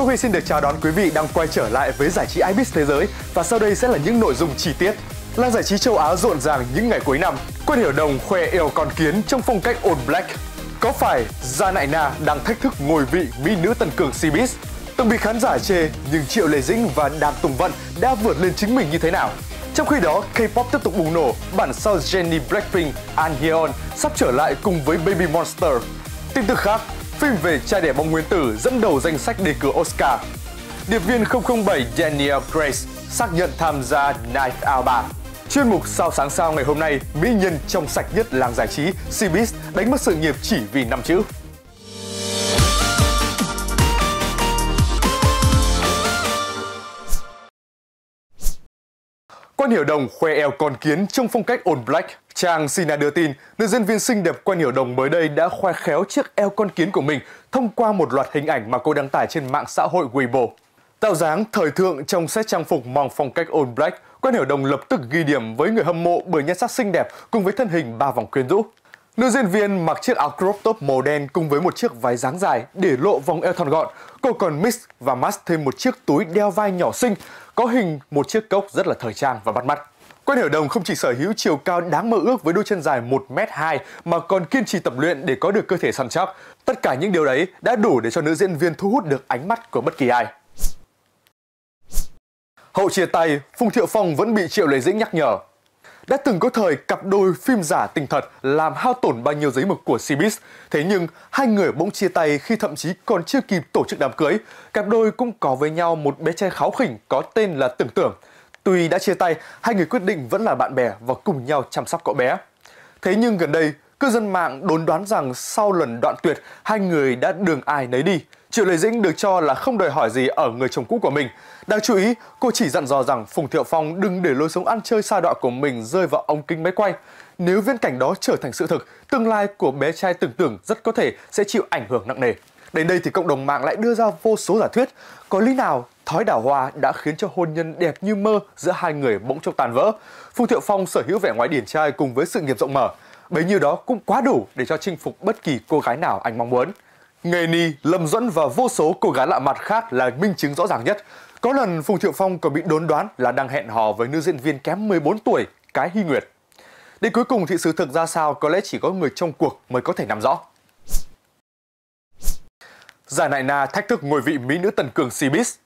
Quốc Huy xin được chào đón quý vị đang quay trở lại với giải trí IBIS thế giới và sau đây sẽ là những nội dung chi tiết. Làng giải trí châu Á rộn ràng những ngày cuối năm, Quân Hiểu Đồng khoe eo con kiến trong phong cách All Black. Có phải Gia Nại Na đang thách thức ngồi vị mỹ nữ tân cường Cbiz? Từng bị khán giả chê nhưng Triệu Lê Dĩnh và Đàm Tùng Vận đã vượt lên chính mình như thế nào? Trong khi đó, K-pop tiếp tục bùng nổ, bản sao Jennie Blackpink An Hyeon sắp trở lại cùng với Baby Monster. Tin tức khác, phim về cha đẻ bom nguyên tử dẫn đầu danh sách đề cử Oscar. Điệp viên 007 Daniel Craig xác nhận tham gia Night Owl 3. Chuyên mục Sao sáng sao ngày hôm nay, mỹ nhân trong sạch nhất làng giải trí Cbiz đánh mất sự nghiệp chỉ vì năm chữ. Quan Hiểu Đồng khoe eo con kiến trong phong cách on Black Trang Sina đưa tin, nữ diễn viên xinh đẹp quen hiểu đồng mới đây đã khoe khéo chiếc eo con kiến của mình thông qua một loạt hình ảnh mà cô đăng tải trên mạng xã hội Weibo. Tạo dáng thời thượng trong set trang phục mang phong cách All Black, quen hiểu đồng lập tức ghi điểm với người hâm mộ bởi nhan sắc xinh đẹp cùng với thân hình ba vòng quyến rũ. Nữ diễn viên mặc chiếc áo crop top màu đen cùng với một chiếc váy dáng dài để lộ vòng eo thon gọn. Cô còn mix và mask thêm một chiếc túi đeo vai nhỏ xinh, có hình một chiếc cốc rất là thời trang và bắt mắt. Quan Hiểu Đồng không chỉ sở hữu chiều cao đáng mơ ước với đôi chân dài 1m2 mà còn kiên trì tập luyện để có được cơ thể săn chắc. Tất cả những điều đấy đã đủ để cho nữ diễn viên thu hút được ánh mắt của bất kỳ ai. Hậu chia tay, Phùng Thiệu Phong vẫn bị Triệu Lệ Dĩnh nhắc nhở. Đã từng có thời cặp đôi phim giả tình thật làm hao tổn bao nhiêu giấy mực của Cbiz. Thế nhưng, hai người bỗng chia tay khi thậm chí còn chưa kịp tổ chức đám cưới. Cặp đôi cũng có với nhau một bé trai kháo khỉnh có tên là Tưởng Tưởng. Tuy đã chia tay, hai người quyết định vẫn là bạn bè và cùng nhau chăm sóc cậu bé. Thế nhưng gần đây, cư dân mạng đồn đoán rằng sau lần đoạn tuyệt, hai người đã đường ai nấy đi. Triệu Lê Dĩnh được cho là không đòi hỏi gì ở người chồng cũ của mình. Đáng chú ý, cô chỉ dặn dò rằng Phùng Thiệu Phong đừng để lối sống ăn chơi xa đọa của mình rơi vào ống kính máy quay. Nếu viễn cảnh đó trở thành sự thực, tương lai của bé trai tưởng tưởng rất có thể sẽ chịu ảnh hưởng nặng nề. Đến đây thì cộng đồng mạng lại đưa ra vô số giả thuyết. Có lý nào thói đào hoa đã khiến cho hôn nhân đẹp như mơ giữa hai người bỗng chốc tàn vỡ. Phùng Thiệu Phong sở hữu vẻ ngoài điển trai cùng với sự nghiệp rộng mở. Bấy nhiêu đó cũng quá đủ để cho chinh phục bất kỳ cô gái nào anh mong muốn. Nghề ni, Lâm Duẫn và vô số cô gái lạ mặt khác là minh chứng rõ ràng nhất. Có lần Phùng Thiệu Phong còn bị đốn đoán là đang hẹn hò với nữ diễn viên kém 14 tuổi, Cái Hy Nguyệt. Đến cuối cùng thì sự thực ra sao có lẽ chỉ có người trong cuộc mới có thể nắm rõ. Giải nại na thách thức ngôi vị mỹ nữ tần cường Cbiz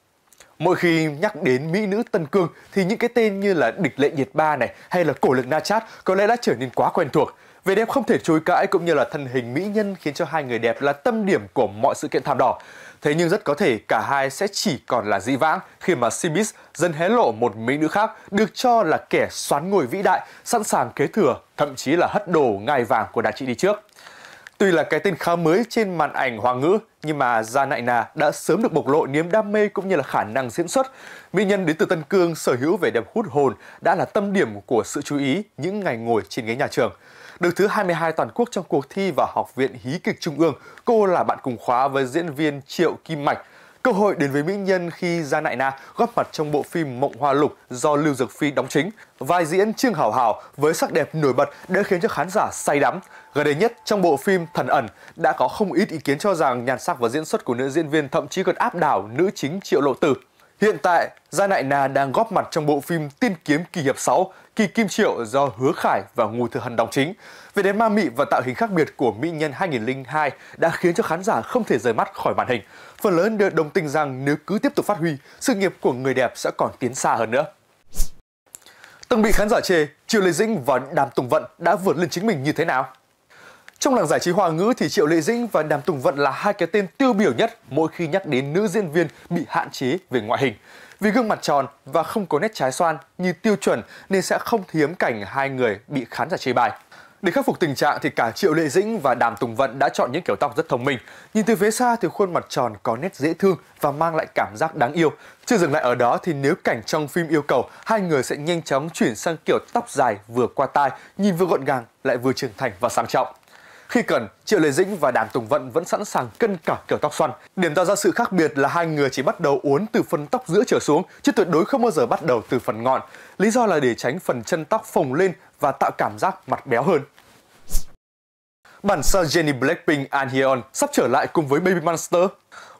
Mỗi khi nhắc đến mỹ nữ Tân Cương thì những cái tên như là địch lệ nhiệt ba này hay là cổ lực Na Chát có lẽ đã trở nên quá quen thuộc. Về đẹp không thể chối cãi cũng như là thân hình mỹ nhân khiến cho hai người đẹp là tâm điểm của mọi sự kiện thảm đỏ. Thế nhưng rất có thể cả hai sẽ chỉ còn là dĩ vãng khi mà Simis dần hé lộ một mỹ nữ khác được cho là kẻ xoán ngôi vĩ đại, sẵn sàng kế thừa, thậm chí là hất đổ ngai vàng của đại trị đi trước. Tuy là cái tên khá mới trên màn ảnh Hoàng ngữ, nhưng mà Nại Janaina đã sớm được bộc lộ niềm đam mê cũng như là khả năng diễn xuất. Mỹ nhân đến từ Tân Cương sở hữu vẻ đẹp hút hồn đã là tâm điểm của sự chú ý những ngày ngồi trên ghế nhà trường. Được thứ 22 toàn quốc trong cuộc thi và Học viện Hí kịch Trung ương, cô là bạn cùng khóa với diễn viên Triệu Kim Mạch, Cơ hội đến với mỹ nhân khi ra nại na góp mặt trong bộ phim Mộng Hoa Lục do Lưu Dược Phi đóng chính. Vai diễn Trương Hảo Hảo với sắc đẹp nổi bật đã khiến cho khán giả say đắm. Gần đây nhất trong bộ phim Thần ẩn đã có không ít ý kiến cho rằng nhan sắc và diễn xuất của nữ diễn viên thậm chí còn áp đảo nữ chính Triệu Lộ Tử. Hiện tại, Gia Nại Na đang góp mặt trong bộ phim Tiên kiếm kỳ hiệp 6, kỳ kim triệu do Hứa Khải và Ngô Thừa Hân đóng chính. Về đến ma mị và tạo hình khác biệt của mỹ nhân 2002 đã khiến cho khán giả không thể rời mắt khỏi màn hình. Phần lớn đều đồng tình rằng nếu cứ tiếp tục phát huy, sự nghiệp của người đẹp sẽ còn tiến xa hơn nữa. Từng bị khán giả chê, Triệu Lê Dĩnh và Đàm Tùng Vận đã vượt lên chính mình như thế nào? Trong làng giải trí Hoa ngữ thì Triệu Lệ Dĩnh và Đàm Tùng Vận là hai cái tên tiêu biểu nhất mỗi khi nhắc đến nữ diễn viên bị hạn chế về ngoại hình. Vì gương mặt tròn và không có nét trái xoan như tiêu chuẩn nên sẽ không hiếm cảnh hai người bị khán giả chê bài Để khắc phục tình trạng thì cả Triệu Lệ Dĩnh và Đàm Tùng Vận đã chọn những kiểu tóc rất thông minh. Nhìn từ phía xa thì khuôn mặt tròn có nét dễ thương và mang lại cảm giác đáng yêu. Chưa dừng lại ở đó thì nếu cảnh trong phim yêu cầu, hai người sẽ nhanh chóng chuyển sang kiểu tóc dài vừa qua tai, nhìn vừa gọn gàng lại vừa trưởng thành và sang trọng. Khi cần, Triệu Lê Dĩnh và Đàm Tùng Vận vẫn sẵn sàng cân cả kiểu tóc xoăn. Điểm tạo ra sự khác biệt là hai người chỉ bắt đầu uốn từ phần tóc giữa trở xuống, chứ tuyệt đối không bao giờ bắt đầu từ phần ngọn. Lý do là để tránh phần chân tóc phồng lên và tạo cảm giác mặt béo hơn. Bản sao Jennie Blackpink An Hyeon sắp trở lại cùng với Baby Monster.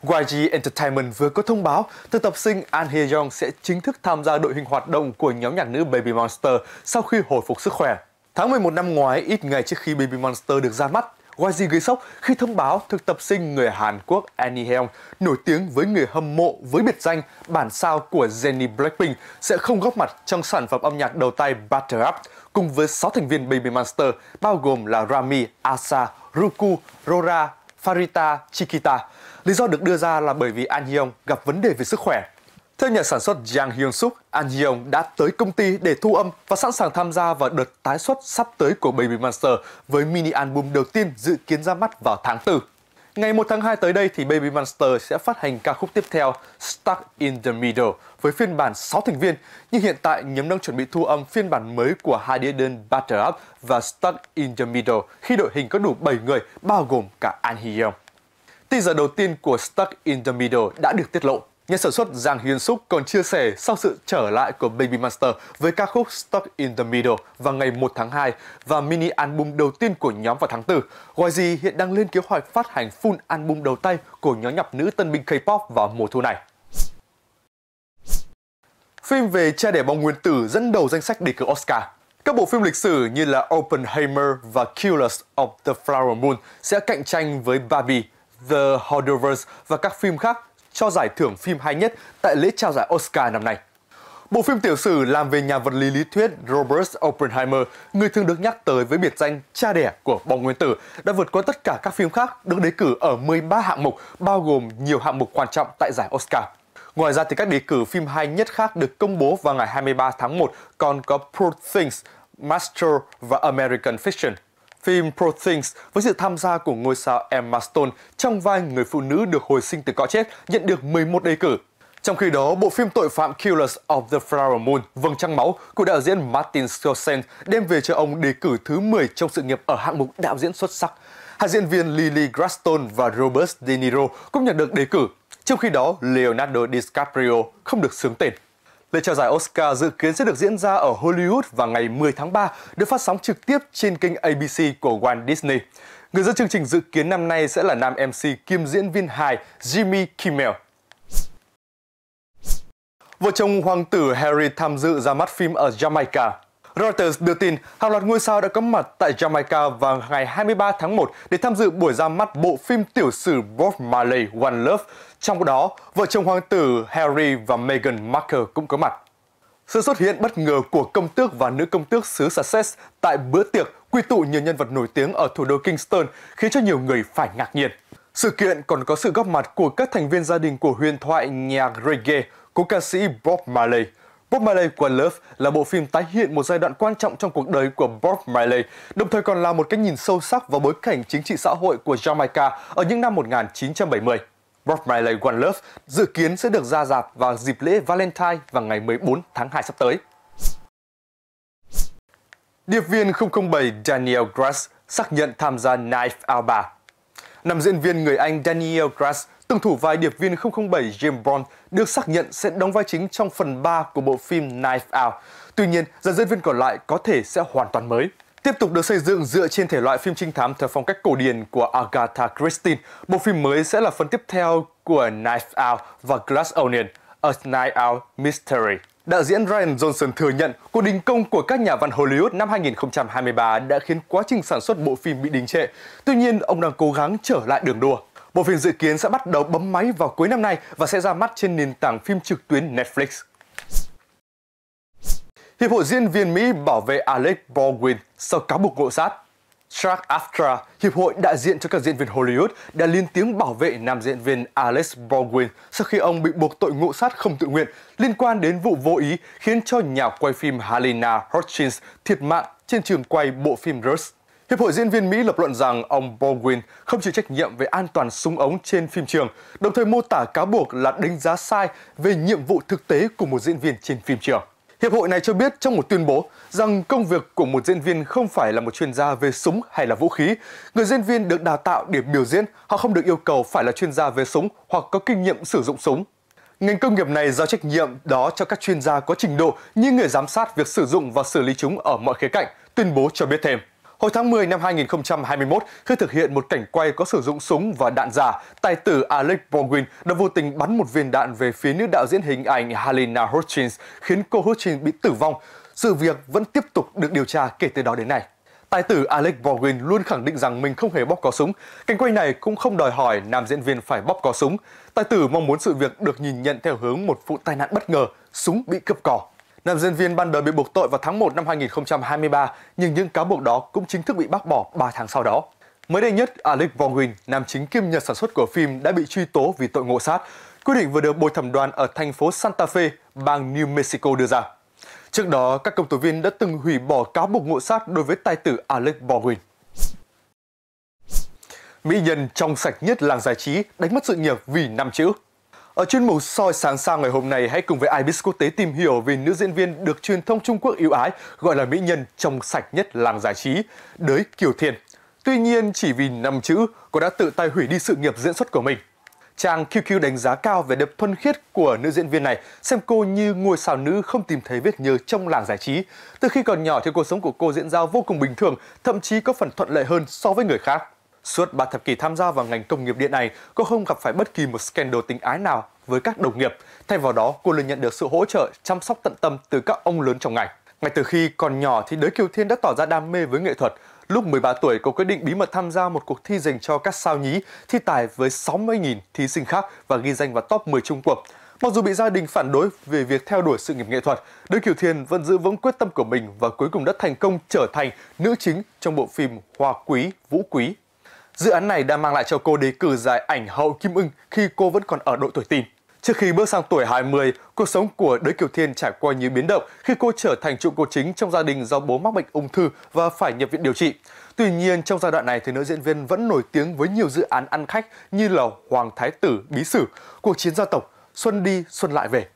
YG Entertainment vừa có thông báo thực tập sinh An Hyeon sẽ chính thức tham gia đội hình hoạt động của nhóm nhạc nữ Baby Monster sau khi hồi phục sức khỏe. Tháng 11 năm ngoái, ít ngày trước khi Baby Monster được ra mắt, YG gây sốc khi thông báo thực tập sinh người Hàn Quốc Annie Heung nổi tiếng với người hâm mộ với biệt danh bản sao của Jennie Blackpink sẽ không góp mặt trong sản phẩm âm nhạc đầu tay Butter Up cùng với 6 thành viên Baby Monster bao gồm là Rami, Asa, Ruku, Rora, Farita, Chiquita. Lý do được đưa ra là bởi vì An Hyung gặp vấn đề về sức khỏe theo nhà sản xuất Jang Hyun Suk, An Yeong đã tới công ty để thu âm và sẵn sàng tham gia vào đợt tái xuất sắp tới của Baby Monster với mini album đầu tiên dự kiến ra mắt vào tháng 4. Ngày 1 tháng 2 tới đây thì Baby Monster sẽ phát hành ca khúc tiếp theo Stuck in the Middle với phiên bản 6 thành viên, nhưng hiện tại nhóm đang chuẩn bị thu âm phiên bản mới của hai đĩa đơn Butter Up và Stuck in the Middle khi đội hình có đủ 7 người bao gồm cả An Hyeong. Teaser đầu tiên của Stuck in the Middle đã được tiết lộ Nhà sản xuất Giang Hyun Suk còn chia sẻ sau sự trở lại của Baby Monster với ca khúc Stuck in the Middle vào ngày 1 tháng 2 và mini album đầu tiên của nhóm vào tháng 4. yg hiện đang lên kế hoạch phát hành full album đầu tay của nhóm nhạc nữ tân binh K-pop vào mùa thu này. Phim về cha đẻ bom nguyên tử dẫn đầu danh sách đề cử Oscar. Các bộ phim lịch sử như là Oppenheimer và Killers of the Flower Moon sẽ cạnh tranh với Barbie, The Holdovers và các phim khác cho giải thưởng phim hay nhất tại lễ trao giải Oscar năm nay. Bộ phim tiểu sử làm về nhà vật lý lý thuyết Robert Oppenheimer, người thường được nhắc tới với biệt danh cha đẻ của bom nguyên tử, đã vượt qua tất cả các phim khác được đề cử ở 13 hạng mục, bao gồm nhiều hạng mục quan trọng tại giải Oscar. Ngoài ra thì các đề cử phim hay nhất khác được công bố vào ngày 23 tháng 1 còn có Poor Things, Master và American Fiction phim Pro Things với sự tham gia của ngôi sao Emma Stone trong vai người phụ nữ được hồi sinh từ cõi chết nhận được 11 đề cử. Trong khi đó, bộ phim tội phạm Killers of the Flower Moon, Vầng Trăng Máu của đạo diễn Martin Scorsese đem về cho ông đề cử thứ 10 trong sự nghiệp ở hạng mục đạo diễn xuất sắc. Hai diễn viên Lily Gladstone và Robert De Niro cũng nhận được đề cử, trong khi đó Leonardo DiCaprio không được sướng tên. Lễ trao giải Oscar dự kiến sẽ được diễn ra ở Hollywood vào ngày 10 tháng 3, được phát sóng trực tiếp trên kênh ABC của Walt Disney. Người dẫn chương trình dự kiến năm nay sẽ là nam MC kiêm diễn viên hài Jimmy Kimmel. Vợ chồng hoàng tử Harry tham dự ra mắt phim ở Jamaica. Reuters đưa tin hàng loạt ngôi sao đã có mặt tại Jamaica vào ngày 23 tháng 1 để tham dự buổi ra mắt bộ phim tiểu sử Bob Marley One Love trong đó, vợ chồng hoàng tử Harry và Meghan Markle cũng có mặt. Sự xuất hiện bất ngờ của công tước và nữ công tước xứ Sussex tại bữa tiệc quy tụ nhiều nhân vật nổi tiếng ở thủ đô Kingston khiến cho nhiều người phải ngạc nhiên. Sự kiện còn có sự góp mặt của các thành viên gia đình của huyền thoại nhạc reggae của ca sĩ Bob Marley. Bob Marley của Love là bộ phim tái hiện một giai đoạn quan trọng trong cuộc đời của Bob Marley, đồng thời còn là một cái nhìn sâu sắc vào bối cảnh chính trị xã hội của Jamaica ở những năm 1970. Bob Marley One Love dự kiến sẽ được ra rạp vào dịp lễ Valentine vào ngày 14 tháng 2 sắp tới. Điệp viên 007 Daniel Grass xác nhận tham gia Knife Out 3. Nam diễn viên người Anh Daniel Grass từng thủ vai điệp viên 007 James Bond được xác nhận sẽ đóng vai chính trong phần 3 của bộ phim Knife Out. Tuy nhiên, dàn diễn viên còn lại có thể sẽ hoàn toàn mới tiếp tục được xây dựng dựa trên thể loại phim trinh thám theo phong cách cổ điển của Agatha Christie. Bộ phim mới sẽ là phần tiếp theo của Knife Out và Glass Onion, A Night Out Mystery. Đạo diễn Ryan Johnson thừa nhận cuộc đình công của các nhà văn Hollywood năm 2023 đã khiến quá trình sản xuất bộ phim bị đình trệ. Tuy nhiên, ông đang cố gắng trở lại đường đua. Bộ phim dự kiến sẽ bắt đầu bấm máy vào cuối năm nay và sẽ ra mắt trên nền tảng phim trực tuyến Netflix. Hiệp hội diễn viên Mỹ bảo vệ Alec Baldwin sau cáo buộc ngộ sát. Shark Aftra, hiệp hội đại diện cho các diễn viên Hollywood, đã lên tiếng bảo vệ nam diễn viên Alex Baldwin sau khi ông bị buộc tội ngộ sát không tự nguyện liên quan đến vụ vô ý khiến cho nhà quay phim Halina Hutchins thiệt mạng trên trường quay bộ phim Rust. Hiệp hội diễn viên Mỹ lập luận rằng ông Baldwin không chịu trách nhiệm về an toàn súng ống trên phim trường, đồng thời mô tả cáo buộc là đánh giá sai về nhiệm vụ thực tế của một diễn viên trên phim trường. Hiệp hội này cho biết trong một tuyên bố rằng công việc của một diễn viên không phải là một chuyên gia về súng hay là vũ khí. Người diễn viên được đào tạo để biểu diễn, họ không được yêu cầu phải là chuyên gia về súng hoặc có kinh nghiệm sử dụng súng. Ngành công nghiệp này giao trách nhiệm đó cho các chuyên gia có trình độ như người giám sát việc sử dụng và xử lý chúng ở mọi khía cạnh, tuyên bố cho biết thêm. Hồi tháng 10 năm 2021, khi thực hiện một cảnh quay có sử dụng súng và đạn giả, tài tử Alec Baldwin đã vô tình bắn một viên đạn về phía nữ đạo diễn hình ảnh Halina Hutchins, khiến cô Hutchins bị tử vong. Sự việc vẫn tiếp tục được điều tra kể từ đó đến nay. Tài tử Alec Baldwin luôn khẳng định rằng mình không hề bóp có súng. Cảnh quay này cũng không đòi hỏi nam diễn viên phải bóp có súng. Tài tử mong muốn sự việc được nhìn nhận theo hướng một vụ tai nạn bất ngờ, súng bị cướp cò. Nam diễn viên ban đầu bị buộc tội vào tháng 1 năm 2023, nhưng những cáo buộc đó cũng chính thức bị bác bỏ 3 tháng sau đó. Mới đây nhất, Alec Baldwin, nam chính kiêm nhà sản xuất của phim đã bị truy tố vì tội ngộ sát. Quyết định vừa được bồi thẩm đoàn ở thành phố Santa Fe, bang New Mexico đưa ra. Trước đó, các công tố viên đã từng hủy bỏ cáo buộc ngộ sát đối với tài tử Alec Baldwin. Mỹ nhân trong sạch nhất làng giải trí đánh mất sự nghiệp vì năm chữ. Ở chuyên mục soi sáng sao ngày hôm nay, hãy cùng với IBIS Quốc tế tìm hiểu về nữ diễn viên được truyền thông Trung Quốc yêu ái gọi là mỹ nhân trong sạch nhất làng giải trí, đới Kiều Thiên. Tuy nhiên, chỉ vì năm chữ, cô đã tự tay hủy đi sự nghiệp diễn xuất của mình. Trang QQ đánh giá cao về đẹp thuần khiết của nữ diễn viên này, xem cô như ngôi sao nữ không tìm thấy vết nhơ trong làng giải trí. Từ khi còn nhỏ thì cuộc sống của cô diễn ra vô cùng bình thường, thậm chí có phần thuận lợi hơn so với người khác. Suốt 3 thập kỷ tham gia vào ngành công nghiệp điện này, cô không gặp phải bất kỳ một scandal tình ái nào với các đồng nghiệp. Thay vào đó, cô luôn nhận được sự hỗ trợ, chăm sóc tận tâm từ các ông lớn trong ngành. Ngay từ khi còn nhỏ thì Đới Kiều Thiên đã tỏ ra đam mê với nghệ thuật. Lúc 13 tuổi, cô quyết định bí mật tham gia một cuộc thi dành cho các sao nhí, thi tài với 60.000 thí sinh khác và ghi danh vào top 10 Trung Quốc. Mặc dù bị gia đình phản đối về việc theo đuổi sự nghiệp nghệ thuật, Đới Kiều Thiên vẫn giữ vững quyết tâm của mình và cuối cùng đã thành công trở thành nữ chính trong bộ phim Hoa Quý, Vũ Quý Dự án này đã mang lại cho cô đề cử giải ảnh hậu Kim Ưng khi cô vẫn còn ở độ tuổi teen. Trước khi bước sang tuổi 20, cuộc sống của Đới Kiều Thiên trải qua nhiều biến động khi cô trở thành trụ cột chính trong gia đình do bố mắc bệnh ung thư và phải nhập viện điều trị. Tuy nhiên, trong giai đoạn này thì nữ diễn viên vẫn nổi tiếng với nhiều dự án ăn khách như là Hoàng Thái Tử, Bí Sử, Cuộc Chiến Gia Tộc, Xuân Đi, Xuân Lại Về.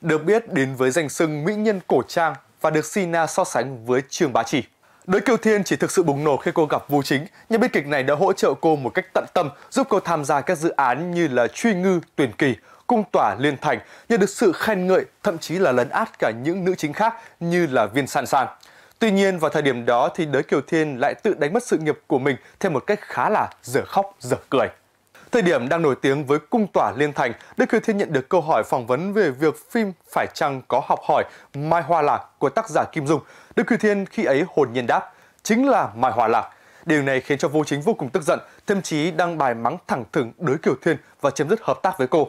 Được biết đến với danh xưng mỹ nhân cổ trang và được Sina so sánh với Trương Bá Trì. Đới Kiều Thiên chỉ thực sự bùng nổ khi cô gặp Vũ Chính, nhưng biên kịch này đã hỗ trợ cô một cách tận tâm, giúp cô tham gia các dự án như là Truy Ngư, Tuyển Kỳ, Cung Tỏa Liên Thành, nhận được sự khen ngợi, thậm chí là lấn át cả những nữ chính khác như là Viên San San. Tuy nhiên vào thời điểm đó thì Đới Kiều Thiên lại tự đánh mất sự nghiệp của mình theo một cách khá là dở khóc dở cười. Thời điểm đang nổi tiếng với cung tỏa Liên Thành, Đức Kiều Thiên nhận được câu hỏi phỏng vấn về việc phim phải chăng có học hỏi Mai Hoa Lạc của tác giả Kim Dung Đức Cư Thiên khi ấy hồn nhiên đáp, chính là Mai Hòa Lạc. Điều này khiến cho Vô Chính vô cùng tức giận, thậm chí đăng bài mắng thẳng thừng Đới Kiều Thiên và chấm dứt hợp tác với cô.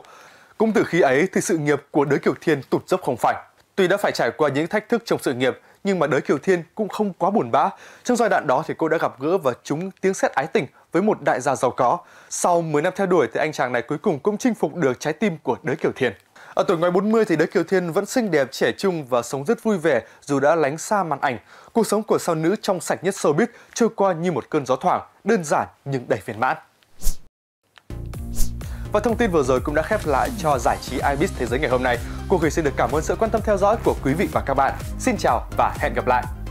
Cũng từ khi ấy thì sự nghiệp của Đới Kiều Thiên tụt dốc không phải. Tuy đã phải trải qua những thách thức trong sự nghiệp, nhưng mà Đới Kiều Thiên cũng không quá buồn bã. Trong giai đoạn đó thì cô đã gặp gỡ và trúng tiếng sét ái tình với một đại gia giàu có. Sau 10 năm theo đuổi thì anh chàng này cuối cùng cũng chinh phục được trái tim của Đới Kiều Thiên. Ở à, tuổi ngoài 40 thì Đới Kiều Thiên vẫn xinh đẹp, trẻ trung và sống rất vui vẻ dù đã lánh xa màn ảnh. Cuộc sống của sao nữ trong sạch nhất showbiz trôi qua như một cơn gió thoảng, đơn giản nhưng đầy viên mãn. Và thông tin vừa rồi cũng đã khép lại cho giải trí IBIS thế giới ngày hôm nay. Cô Thủy xin được cảm ơn sự quan tâm theo dõi của quý vị và các bạn. Xin chào và hẹn gặp lại!